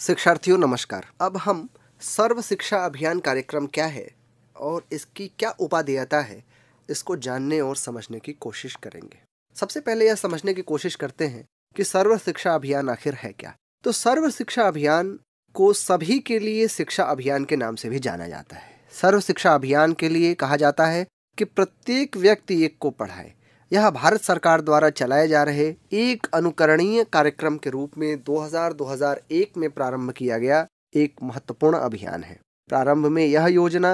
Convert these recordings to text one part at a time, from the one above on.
शिक्षार्थियों नमस्कार अब हम सर्व शिक्षा अभियान कार्यक्रम क्या है और इसकी क्या उपाधेयता है इसको जानने और समझने की कोशिश करेंगे सबसे पहले यह समझने की कोशिश करते हैं कि सर्व शिक्षा अभियान आखिर है क्या तो सर्व शिक्षा अभियान को सभी के लिए शिक्षा अभियान के नाम से भी जाना जाता है सर्व शिक्षा अभियान के लिए कहा जाता है कि प्रत्येक व्यक्ति एक को पढ़ाए यह भारत सरकार द्वारा चलाए जा रहे एक अनुकरणीय कार्यक्रम के रूप में 2000-2001 में प्रारंभ किया गया एक महत्वपूर्ण अभियान है प्रारंभ में यह योजना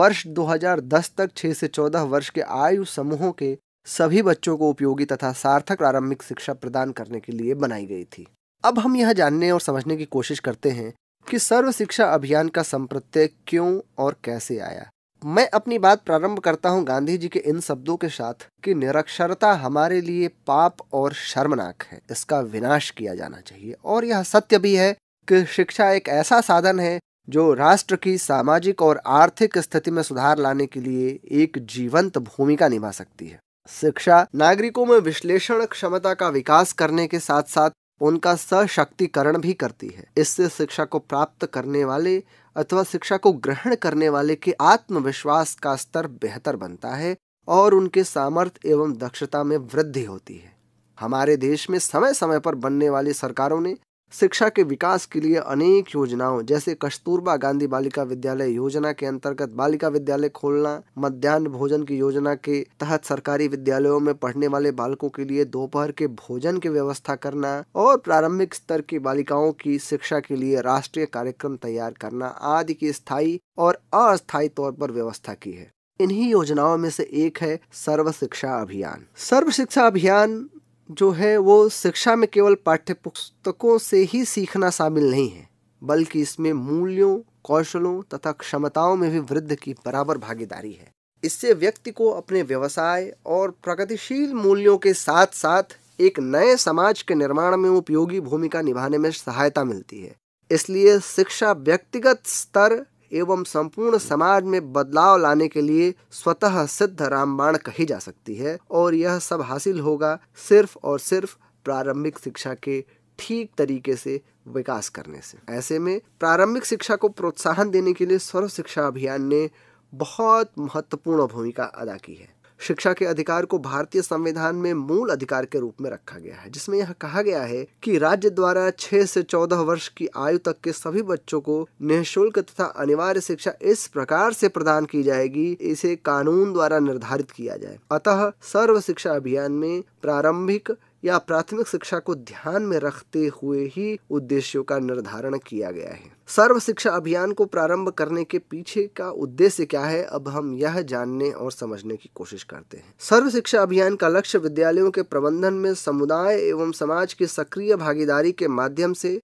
वर्ष 2010 तक 6 से 14 वर्ष के आयु समूहों के सभी बच्चों को उपयोगी तथा सार्थक प्रारंभिक शिक्षा प्रदान करने के लिए बनाई गई थी अब हम यह जानने और समझने की कोशिश करते हैं कि सर्व शिक्षा अभियान का संप्रत्यय क्यों और कैसे आया मैं अपनी बात प्रारंभ करता हूं गांधी जी के इन शब्दों के साथ कि निरक्षरता हमारे लिए पाप और शर्मनाक है इसका विनाश किया जाना चाहिए और यह सत्य भी है कि शिक्षा एक ऐसा साधन है जो राष्ट्र की सामाजिक और आर्थिक स्थिति में सुधार लाने के लिए एक जीवंत भूमिका निभा सकती है शिक्षा नागरिकों में विश्लेषण क्षमता का विकास करने के साथ साथ उनका सशक्तिकरण भी करती है इससे शिक्षा को प्राप्त करने वाले अथवा शिक्षा को ग्रहण करने वाले के आत्मविश्वास का स्तर बेहतर बनता है और उनके सामर्थ्य एवं दक्षता में वृद्धि होती है हमारे देश में समय समय पर बनने वाली सरकारों ने शिक्षा के विकास के लिए अनेक योजनाओं जैसे कस्तूरबा गांधी बालिका विद्यालय योजना के अंतर्गत बालिका विद्यालय खोलना मध्यान्ह भोजन की योजना के तहत सरकारी विद्यालयों में पढ़ने वाले बालकों के लिए दोपहर के भोजन की व्यवस्था करना और प्रारंभिक स्तर की बालिकाओं की शिक्षा के लिए राष्ट्रीय कार्यक्रम तैयार करना आदि की स्थायी और अस्थायी तौर पर व्यवस्था की है इन्हीं योजनाओं में से एक है सर्व शिक्षा अभियान सर्व शिक्षा अभियान जो है वो शिक्षा में केवल पाठ्य पुस्तकों से ही सीखना शामिल नहीं है बल्कि इसमें मूल्यों कौशलों तथा क्षमताओं में भी वृद्धि की बराबर भागीदारी है इससे व्यक्ति को अपने व्यवसाय और प्रगतिशील मूल्यों के साथ साथ एक नए समाज के निर्माण में उपयोगी भूमिका निभाने में सहायता मिलती है इसलिए शिक्षा व्यक्तिगत स्तर एवं संपूर्ण समाज में बदलाव लाने के लिए स्वतः सिद्ध रामबाण कही जा सकती है और यह सब हासिल होगा सिर्फ और सिर्फ प्रारंभिक शिक्षा के ठीक तरीके से विकास करने से ऐसे में प्रारंभिक शिक्षा को प्रोत्साहन देने के लिए सर्व शिक्षा अभियान ने बहुत महत्वपूर्ण भूमिका अदा की है शिक्षा के अधिकार को भारतीय संविधान में मूल अधिकार के रूप में रखा गया है जिसमें यह कहा गया है कि राज्य द्वारा 6 से 14 वर्ष की आयु तक के सभी बच्चों को निःशुल्क तथा अनिवार्य शिक्षा इस प्रकार से प्रदान की जाएगी इसे कानून द्वारा निर्धारित किया जाए अतः सर्व शिक्षा अभियान में प्रारंभिक या प्राथमिक शिक्षा को ध्यान में रखते हुए ही उद्देश्यों का निर्धारण किया गया है सर्व शिक्षा अभियान को प्रारंभ करने के पीछे का उद्देश्य क्या है अब हम यह जानने और समझने की कोशिश करते हैं सर्व शिक्षा अभियान का लक्ष्य विद्यालयों के प्रबंधन में समुदाय एवं समाज की सक्रिय भागीदारी के माध्यम से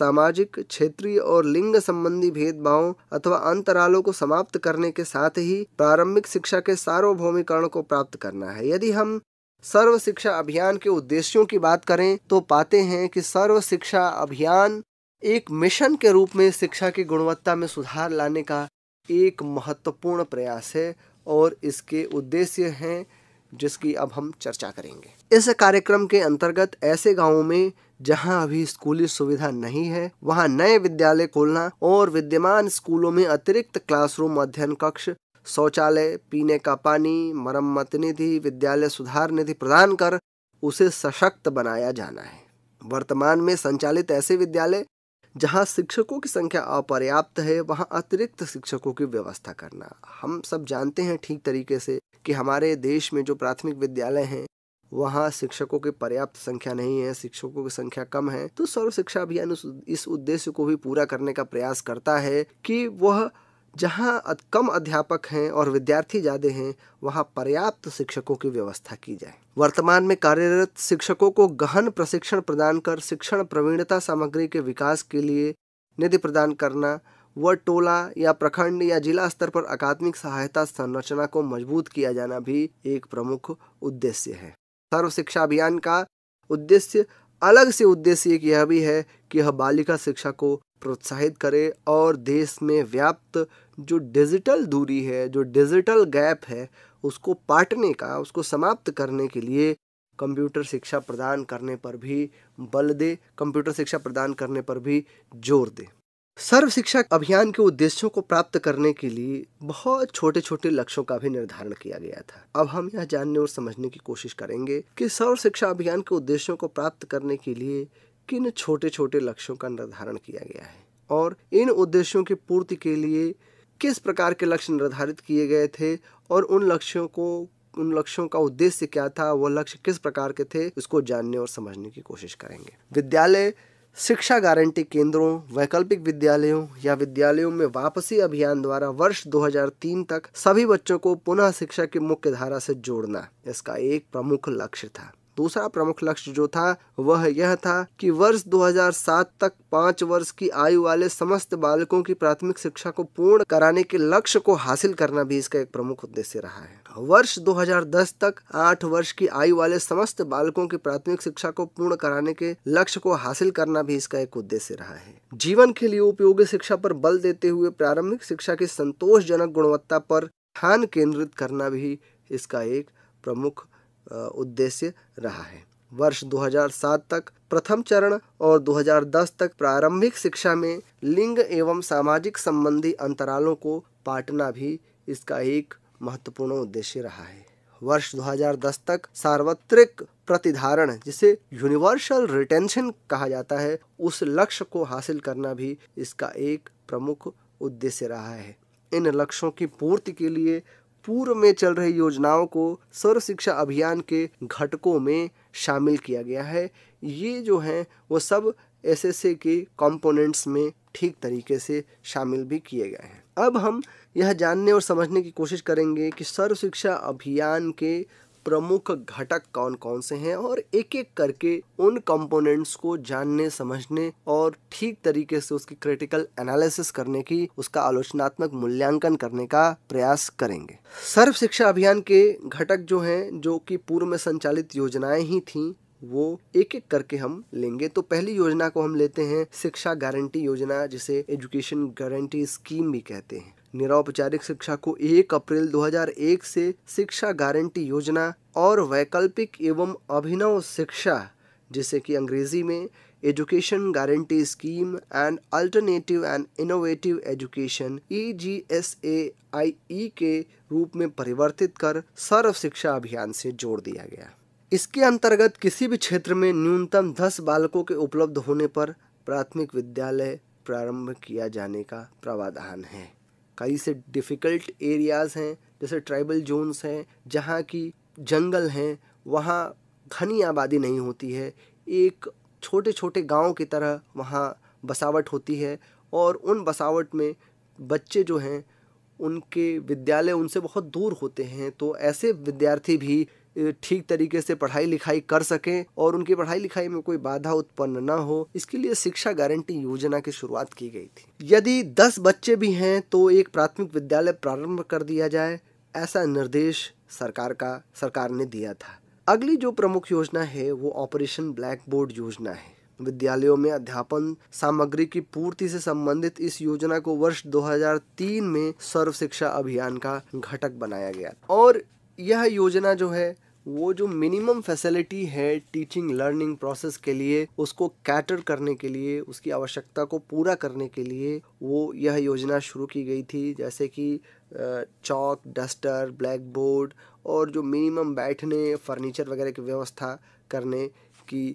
सामाजिक क्षेत्रीय और लिंग संबंधी भेदभाव अथवा अंतरालों को समाप्त करने के साथ ही प्रारंभिक शिक्षा के सार्वभौमिकरण को प्राप्त करना है यदि हम सर्व शिक्षा अभियान के उद्देश्यों की बात करें तो पाते हैं कि सर्व शिक्षा अभियान एक मिशन के रूप में शिक्षा की गुणवत्ता में सुधार लाने का एक महत्वपूर्ण प्रयास है और इसके उद्देश्य हैं जिसकी अब हम चर्चा करेंगे इस कार्यक्रम के अंतर्गत ऐसे गांवों में जहां अभी स्कूली सुविधा नहीं है वहां नए विद्यालय खोलना और विद्यमान स्कूलों में अतिरिक्त क्लासरूम अध्ययन कक्ष शौचालय पीने का पानी मरम्मत निधि विद्यालय सुधार निधि प्रदान कर उसे सशक्त बनाया जाना है वर्तमान में संचालित ऐसे विद्यालय जहां शिक्षकों की संख्या अपर्याप्त है वहां अतिरिक्त शिक्षकों की व्यवस्था करना हम सब जानते हैं ठीक तरीके से कि हमारे देश में जो प्राथमिक विद्यालय हैं वहाँ शिक्षकों की पर्याप्त संख्या नहीं है शिक्षकों की संख्या कम है तो सर्व शिक्षा अभियान इस उद्देश्य को भी पूरा करने का प्रयास करता है कि वह जहाँ कम अध्यापक हैं और विद्यार्थी ज़्यादा हैं वहाँ पर्याप्त शिक्षकों की व्यवस्था की जाए वर्तमान में कार्यरत शिक्षकों को गहन प्रशिक्षण प्रदान कर शिक्षण प्रवीणता सामग्री के विकास के लिए निधि प्रदान करना व टोला या प्रखंड या जिला स्तर पर अकादमिक सहायता संरचना को मजबूत किया जाना भी एक प्रमुख उद्देश्य है सर्व शिक्षा अभियान का उद्देश्य अलग से उद्देश्य एक यह भी है कि यह बालिका शिक्षा को प्रोत्साहित करे और देश में व्याप्त जो डिजिटल दूरी है जो डिजिटल गैप है उसको पाटने का उसको समाप्त करने के लिए कंप्यूटर शिक्षा प्रदान करने पर भी बल दे कंप्यूटर शिक्षा प्रदान करने पर भी जोर दे सर्व शिक्षा अभियान के उद्देश्यों को प्राप्त करने के लिए बहुत छोटे छोटे लक्ष्यों का भी निर्धारण किया गया था अब हम यह जानने और समझने की कोशिश करेंगे कि सर्व शिक्षा अभियान के उद्देश्यों को प्राप्त करने के लिए किन छोटे छोटे लक्ष्यों का निर्धारण किया गया है और इन उद्देश्यों की पूर्ति के लिए किस प्रकार के लक्ष्य निर्धारित किए गए थे और उन लक्ष्यों को उन लक्ष्यों का उद्देश्य क्या था वह लक्ष्य किस प्रकार के थे इसको जानने और समझने की कोशिश करेंगे विद्यालय शिक्षा गारंटी केंद्रों वैकल्पिक विद्यालयों या विद्यालयों में वापसी अभियान द्वारा वर्ष 2003 तक सभी बच्चों को पुनः शिक्षा की मुख्य धारा से जोड़ना इसका एक प्रमुख लक्ष्य था दूसरा प्रमुख लक्ष्य जो था वह यह था कि वर्ष 2007 तक पांच वर्ष की आयु वाले समस्त बालकों की प्राथमिक शिक्षा को पूर्ण कराने के लक्ष्य को हासिल करना भी इसका एक प्रमुख उद्देश्य रहा है वर्ष 2010 तक आठ वर्ष की आयु वाले समस्त बालकों की प्राथमिक शिक्षा को पूर्ण कराने के लक्ष्य को हासिल करना भी इसका एक उद्देश्य रहा है जीवन के लिए उपयोगी शिक्षा पर बल देते हुए प्रारंभिक शिक्षा की संतोषजनक गुणवत्ता पर ध्यान केंद्रित करना भी इसका एक प्रमुख उद्देश्य रहा है वर्ष 2007 तक प्रथम चरण और 2010 तक प्रारंभिक शिक्षा में लिंग एवं सामाजिक संबंधी अंतरालों को पाटना भी इसका एक महत्वपूर्ण उद्देश्य रहा है वर्ष 2010 तक सार्वत्रिक प्रतिधारण जिसे यूनिवर्सल रिटेंशन कहा जाता है उस लक्ष्य को हासिल करना भी इसका एक प्रमुख उद्देश्य रहा है इन लक्ष्यों की पूर्ति के लिए पूर्व में चल रही योजनाओं को सर्व शिक्षा अभियान के घटकों में शामिल किया गया है ये जो हैं वो सब एस के कंपोनेंट्स में ठीक तरीके से शामिल भी किए गए हैं अब हम यह जानने और समझने की कोशिश करेंगे कि सर्व शिक्षा अभियान के प्रमुख घटक कौन कौन से हैं और एक एक करके उन कंपोनेंट्स को जानने समझने और ठीक तरीके से उसकी क्रिटिकल एनालिसिस करने की उसका आलोचनात्मक मूल्यांकन करने का प्रयास करेंगे सर्व शिक्षा अभियान के घटक जो हैं जो कि पूर्व में संचालित योजनाएं ही थीं वो एक एक करके हम लेंगे तो पहली योजना को हम लेते हैं शिक्षा गारंटी योजना जिसे एजुकेशन गारंटी स्कीम भी कहते हैं निरौपचारिक शिक्षा को 1 अप्रैल 2001 से शिक्षा गारंटी योजना और वैकल्पिक एवं अभिनव शिक्षा जिसे कि अंग्रेजी में education guarantee scheme and alternative and innovative education E G S A I E के रूप में परिवर्तित कर सर्व शिक्षा अभियान से जोड़ दिया गया इसके अंतर्गत किसी भी क्षेत्र में न्यूनतम दस बालकों के उपलब्ध होने पर प्राथमिक विद्यालय प्रारंभ किया जाने का प्रावधान है कई से डिफ़िकल्ट एरियाज़ हैं जैसे ट्राइबल जोन्स हैं जहाँ की जंगल हैं वहाँ घनी आबादी नहीं होती है एक छोटे छोटे गांव की तरह वहाँ बसावट होती है और उन बसावट में बच्चे जो हैं उनके विद्यालय उनसे बहुत दूर होते हैं तो ऐसे विद्यार्थी भी ठीक तरीके से पढ़ाई लिखाई कर सकें और उनकी पढ़ाई लिखाई में कोई बाधा उत्पन्न न हो इसके लिए शिक्षा गारंटी योजना की शुरुआत की गई थी यदि दस बच्चे भी हैं तो एक प्राथमिक विद्यालय प्रारंभ कर दिया जाए ऐसा निर्देश सरकार का सरकार ने दिया था अगली जो प्रमुख योजना है वो ऑपरेशन ब्लैक बोर्ड योजना है विद्यालयों में अध्यापन सामग्री की पूर्ति से संबंधित इस योजना को वर्ष 2003 में सर्व शिक्षा अभियान का घटक बनाया गया और यह योजना जो है वो जो मिनिमम फैसिलिटी है टीचिंग लर्निंग प्रोसेस के लिए उसको कैटर करने के लिए उसकी आवश्यकता को पूरा करने के लिए वो यह योजना शुरू की गई थी जैसे कि चौक डस्टर ब्लैक बोर्ड और जो मिनिमम बैठने फर्नीचर वगैरह की व्यवस्था करने की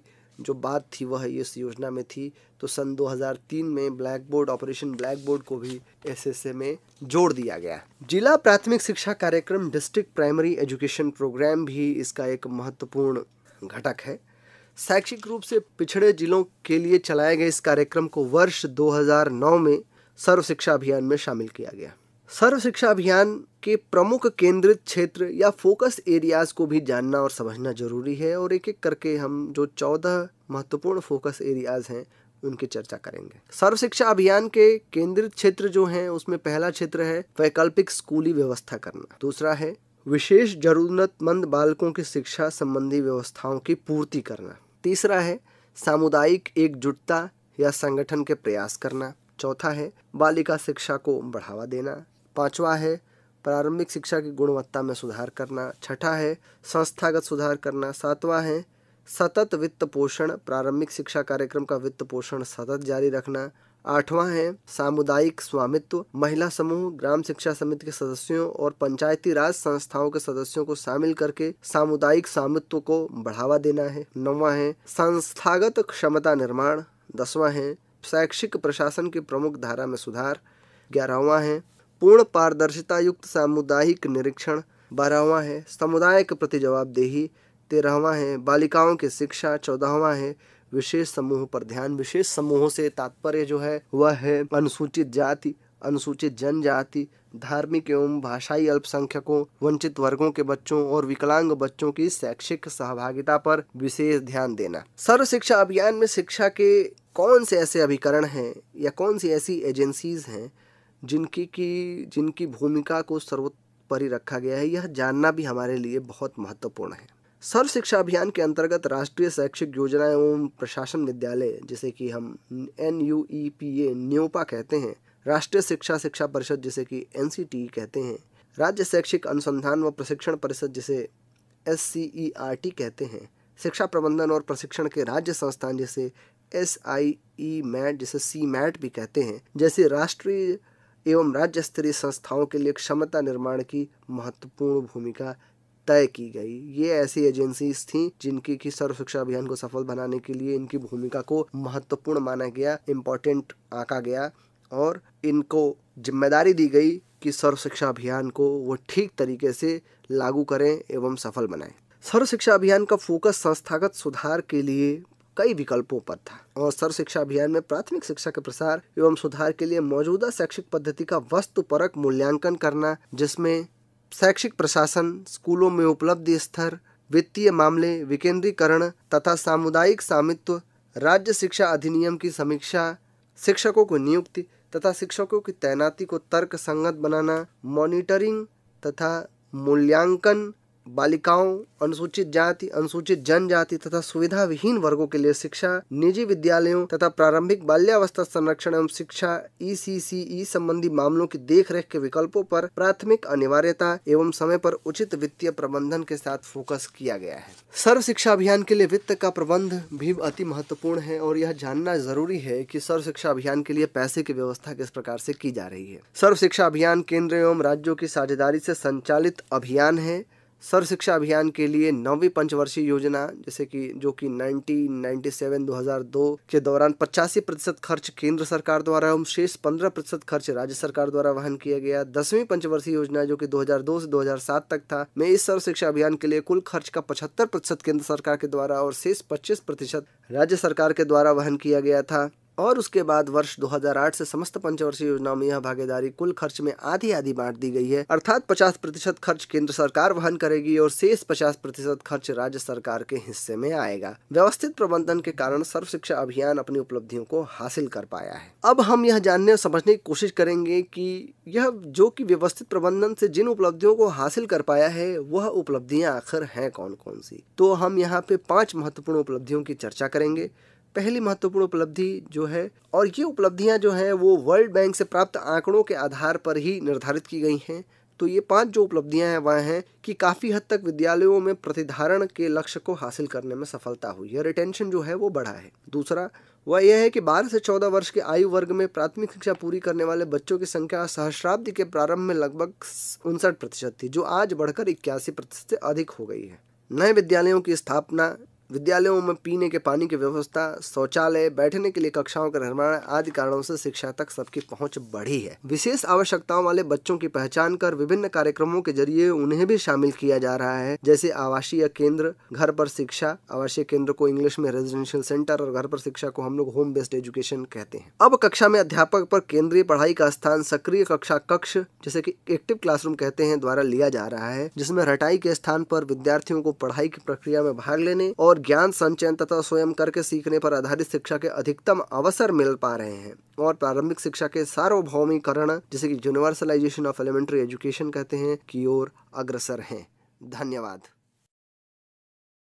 जो बात थी वह इस योजना में थी तो सन 2003 में black board operation black board को भी एसएसए में जोड़ दिया गया जिला प्राथमिक शिक्षा कार्यक्रम डिस्ट्रिक्ट प्राइमरी एजुकेशन प्रोग्राम भी इसका एक महत्वपूर्ण घटक है शैक्षिक रूप से पिछड़े जिलों के लिए चलाए गए इस कार्यक्रम को वर्ष 2009 में सर्व शिक्षा अभियान में शामिल किया गया सर्व शिक्षा अभियान के प्रमुख केंद्रित क्षेत्र या फोकस एरियाज़ को भी जानना और समझना ज़रूरी है और एक एक करके हम जो चौदह महत्वपूर्ण फोकस एरियाज़ हैं उनकी चर्चा करेंगे सर्व शिक्षा अभियान के केंद्रित क्षेत्र जो हैं उसमें पहला क्षेत्र है वैकल्पिक स्कूली व्यवस्था करना दूसरा है विशेष जरूरतमंद बालकों की शिक्षा संबंधी व्यवस्थाओं की पूर्ति करना तीसरा है सामुदायिक एकजुटता या संगठन के प्रयास करना चौथा है बालिका शिक्षा को बढ़ावा देना पांचवा है प्रारंभिक शिक्षा की गुणवत्ता में सुधार करना छठा है संस्थागत सुधार करना सातवां है सतत वित्त पोषण प्रारंभिक शिक्षा कार्यक्रम का वित्त पोषण सतत जारी रखना आठवां है सामुदायिक स्वामित्व महिला समूह ग्राम शिक्षा समिति के सदस्यों और पंचायती राज संस्थाओं के सदस्यों को शामिल करके सामुदायिक स्वामित्व को बढ़ावा देना है नौवा है संस्थागत क्षमता निर्माण दसवां है शैक्षिक प्रशासन की प्रमुख धारा में सुधार ग्यारहवा है पूर्ण पारदर्शिता युक्त सामुदायिक निरीक्षण बारहवा है समुदाय के प्रति जवाबदेही तेरहवा है बालिकाओं की शिक्षा चौदहवा है विशेष समूह पर ध्यान विशेष समूहों से तात्पर्य जो है वह है अनुसूचित जाति अनुसूचित जनजाति धार्मिक एवं भाषाई अल्पसंख्यकों वंचित वर्गों के बच्चों और विकलांग बच्चों की शैक्षिक सहभागिता पर विशेष ध्यान देना सर्व शिक्षा अभियान में शिक्षा के कौन से ऐसे अभिकरण हैं या कौन सी ऐसी एजेंसीज हैं जिनकी की जिनकी भूमिका को सर्वोपरि रखा गया है यह जानना भी हमारे लिए बहुत महत्वपूर्ण है सर्व शिक्षा अभियान के अंतर्गत राष्ट्रीय शैक्षिक योजना एवं प्रशासन विद्यालय जिसे कि हम N U E P A NUEPA कहते हैं राष्ट्रीय शिक्षा शिक्षा परिषद जिसे कि एन सी टी कहते हैं राज्य शैक्षिक अनुसंधान व प्रशिक्षण परिषद जिसे S C E R T कहते हैं शिक्षा प्रबंधन और प्रशिक्षण के राज्य संस्थान जैसे एस आई ई मैट जिसे e सी मैट भी कहते हैं जैसे राष्ट्रीय एवं राज्य स्तरीय संस्थाओं के लिए क्षमता निर्माण की महत्वपूर्ण भूमिका तय की गई ये ऐसी एजेंसीज थी जिनकी की सर्व शिक्षा अभियान को सफल बनाने के लिए इनकी भूमिका को महत्वपूर्ण माना गया इम्पोर्टेंट आका गया और इनको जिम्मेदारी दी गई कि सर्व शिक्षा अभियान को वो ठीक तरीके से लागू करें एवं सफल बनाएं सर्व शिक्षा अभियान का फोकस संस्थागत सुधार के लिए कई विकल्पों पर था और सर्व शिक्षा अभियान में प्राथमिक शिक्षा के प्रसार एवं सुधार के लिए मौजूदा शैक्षिक पद्धति का वस्तु परक मूल्यांकन करना जिसमें शैक्षिक प्रशासन स्कूलों में उपलब्ध स्तर वित्तीय मामले विकेंद्रीकरण तथा सामुदायिक स्वामित्व राज्य शिक्षा अधिनियम की समीक्षा शिक्षकों को नियुक्ति तथा शिक्षकों की तैनाती को तर्क संगत बनाना मॉनिटरिंग तथा मूल्यांकन बालिकाओं अनुसूचित जाति अनुसूचित जनजाति तथा सुविधा विहीन वर्गों के लिए शिक्षा निजी विद्यालयों तथा प्रारंभिक बाल्यावस्था संरक्षण एवं शिक्षा ई संबंधी मामलों की देखरेख के विकल्पों पर प्राथमिक अनिवार्यता एवं समय पर उचित वित्तीय प्रबंधन के साथ फोकस किया गया है सर्व शिक्षा अभियान के लिए वित्त का प्रबंध भी अति महत्वपूर्ण है और यह जानना जरूरी है की सर्व शिक्षा अभियान के लिए पैसे की व्यवस्था किस प्रकार से की जा रही है सर्व शिक्षा अभियान केंद्र एवं राज्यों की साझेदारी से संचालित अभियान है सर्व शिक्षा अभियान के लिए नौवीं पंचवर्षीय योजना जैसे कि जो कि 1997 2002 के दौरान पचासी प्रतिशत खर्च केंद्र सरकार द्वारा एवं शेष पंद्रह प्रतिशत खर्च राज्य सरकार द्वारा वहन किया गया दसवीं पंचवर्षीय योजना जो कि 2002 से 2007 तक था में इस सर्व शिक्षा अभियान के लिए कुल खर्च का पचहत्तर प्रतिशत केंद्र सरकार के द्वारा और शेष पच्चीस प्रतिशत राज्य सरकार के द्वारा वहन किया गया था और उसके बाद वर्ष 2008 से समस्त पंचवर्षीय योजनाओं में यह भागीदारी कुल खर्च में आधी आधी बांट दी गई है अर्थात 50 प्रतिशत खर्च केंद्र सरकार वहन करेगी और शेष 50 प्रतिशत खर्च राज्य सरकार के हिस्से में आएगा व्यवस्थित प्रबंधन के कारण सर्व शिक्षा अभियान अपनी उपलब्धियों को हासिल कर पाया है अब हम यह जानने और समझने की कोशिश करेंगे की यह जो की व्यवस्थित प्रबंधन से जिन उपलब्धियों को हासिल कर पाया है वह उपलब्धियां आखिर है कौन कौन सी तो हम यहाँ पे पांच महत्वपूर्ण उपलब्धियों की चर्चा करेंगे पहली महत्वपूर्ण उपलब्धि जो है और ये उपलब्धियां जो हैं वो वर्ल्ड बैंक से प्राप्त आंकड़ों के आधार पर ही निर्धारित की गई हैं तो ये पांच जो उपलब्धियां हैं वह हैं कि काफ़ी हद तक विद्यालयों में प्रतिधारण के लक्ष्य को हासिल करने में सफलता हुई है रिटेंशन जो है वो बढ़ा है दूसरा वह यह है कि 12 से 14 वर्ष के आयु वर्ग में प्राथमिक शिक्षा पूरी करने वाले बच्चों की संख्या सहस्राब्दी के प्रारंभ में लगभग उनसठ प्रतिशत थी जो आज बढ़कर इक्यासी प्रतिशत से अधिक हो गई है नए विद्यालयों की स्थापना विद्यालयों में पीने के पानी की व्यवस्था शौचालय बैठने के लिए कक्षाओं का निर्माण आदि कारणों से शिक्षा तक सबकी पहुंच बढ़ी है विशेष आवश्यकताओं वाले बच्चों की पहचान कर विभिन्न कार्यक्रमों के जरिए उन्हें भी शामिल किया जा रहा है जैसे आवासीय केंद्र घर पर शिक्षा आवासीय केंद्र को इंग्लिश में रेजिडेंशियल सेंटर और घर पर शिक्षा को हम लोग होम बेस्ड एजुकेशन कहते हैं अब कक्षा में अध्यापक पर केंद्रीय पढ़ाई का स्थान सक्रिय कक्षा कक्ष जैसे की एक्टिव क्लासरूम कहते हैं द्वारा लिया जा रहा है जिसमें रटाई के स्थान पर विद्यार्थियों को पढ़ाई की प्रक्रिया में भाग लेने और ज्ञान संचयन तथा स्वयं करके सीखने पर आधारित शिक्षा के अधिकतम अवसर मिल पा रहे हैं और प्रारंभिक शिक्षा के सार्वभौमीकरण जिसे कि यूनिवर्सलाइजेशन ऑफ एलिमेंट्री एजुकेशन कहते हैं की ओर अग्रसर हैं धन्यवाद